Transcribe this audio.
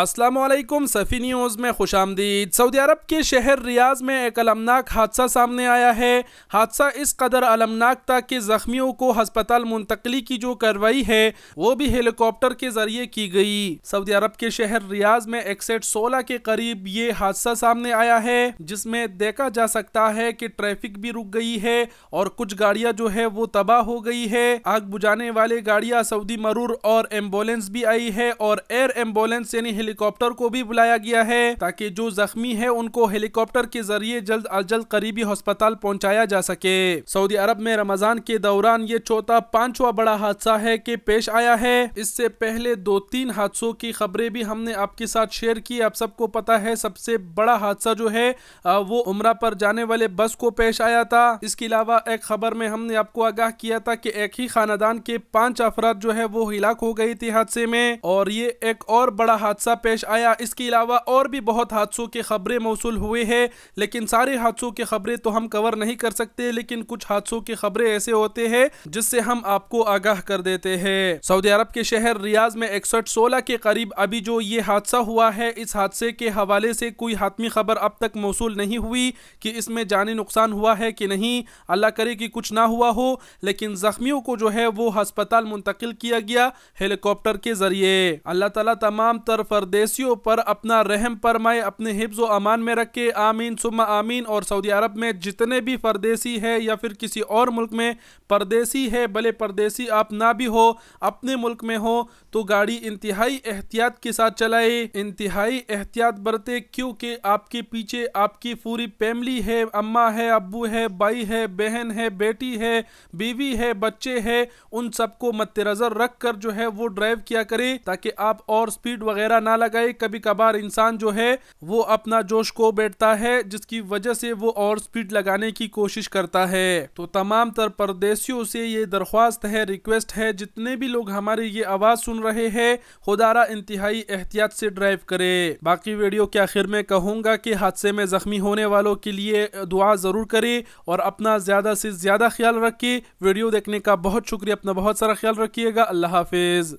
Aslam सफ़ी news में खुश आमदीद सऊदी अरब के शहर रियाज में एक अलमनाक हादसा सामने आया है हादसा इस कदर अलमनाक था कि ज़ख्मियों को हस्पताल मुंतकली की जो कार्रवाई है वो भी हेलीकॉप्टर के ज़रिए की गई सऊदी अरब के शहर रियाज में एक्सेट सोलह के करीब ये हादसा सामने आया है जिसमें देखा जा सकता है कि ट्रैफिक भी रुक गई है और कुछ गाड़ियाँ जो है वो तबाह हो गई है आग बुझाने वाली गाड़ियाँ सऊदी मरूर और एम्बुलेंस भी आई है और एयर एम्बुलेंस यानी हेलीकॉप्टर को भी बुलाया गया है ताकि जो जख्मी है उनको हेलीकॉप्टर के जरिए जल्द अज जल्द करीबी अस्पताल पहुँचाया जा सके सऊदी अरब में रमजान के दौरान ये चौथा पांचवा बड़ा हादसा है की पेश आया है इससे पहले दो तीन हादसों की खबरें भी हमने आपके साथ शेयर की आप सबको पता है सबसे बड़ा हादसा जो है वो उम्र पर जाने वाले बस को पेश आया था इसके अलावा एक खबर में हमने आपको आगाह किया था कि एक ही खानदान के पांच अफराद जो है वो हिलाक हो गई थी हादसे में और ये एक और बड़ा हादसा हादसा पेश आया इसके अलावा और भी बहुत हादसों की खबरें मौसू हुए हैं लेकिन सारे हादसों की खबरें तो हम कवर नहीं कर सकते लेकिन कुछ हादसों की खबरें ऐसे होते हैं जिससे हम आपको आगाह कर देते हैं सऊदी अरब के शहर रियाज में इकसठ सोलह के करीब अभी जो ये हादसा हुआ है इस हादसे के हवाले से कोई हतमी खबर अब तक मौसू नहीं हुई कि इसमें जानी नुकसान हुआ है कि नहीं अल्लाह करे कि कुछ ना हुआ हो लेकिन जख्मियों को जो है वो हस्पताल मुंतकिल किया गया हेलीकॉप्टर के जरिए अल्लाह तला तमाम तरफ परदेसियों पर अपना रहम परमाए अपने हिफ्ज अमान में रखे आमीन सुम आमीन और सऊदी अरब में जितने भी परदेसी है या फिर किसी और मुल्क में परदेसी है भले परदेसी आप ना भी हो अपने मुल्क में हो तो गाड़ी इंतहाई एहतियात के साथ चलाए इंतहाई एहतियात बरते क्योंकि आपके पीछे आपकी पूरी फैमिली है अम्मा है अबू है भाई है बहन है बेटी है बीवी है बच्चे है उन सबको मद्देनज़र रख कर जो है वो ड्राइव किया करे ताकि आप और स्पीड वगैरह ना लगाए कभी कभार इंसान जो है वो अपना जोश को बैठता है जिसकी वजह से वो और स्पीड लगाने की कोशिश करता है तो तमाम तर परदेशियों से ये दरख्वास्त है रिक्वेस्ट है जितने भी लोग हमारी ये आवाज सुन रहे हैं खुदारा इंतहाई एहतियात से ड्राइव करे बाकी वीडियो के आखिर में कहूंगा कि हादसे में जख्मी होने वालों के लिए दुआ जरूर करे और अपना ज्यादा से ज्यादा ख्याल रखे वीडियो देखने का बहुत शुक्रिया अपना बहुत सारा ख्याल रखिएगा अल्लाह हाफिज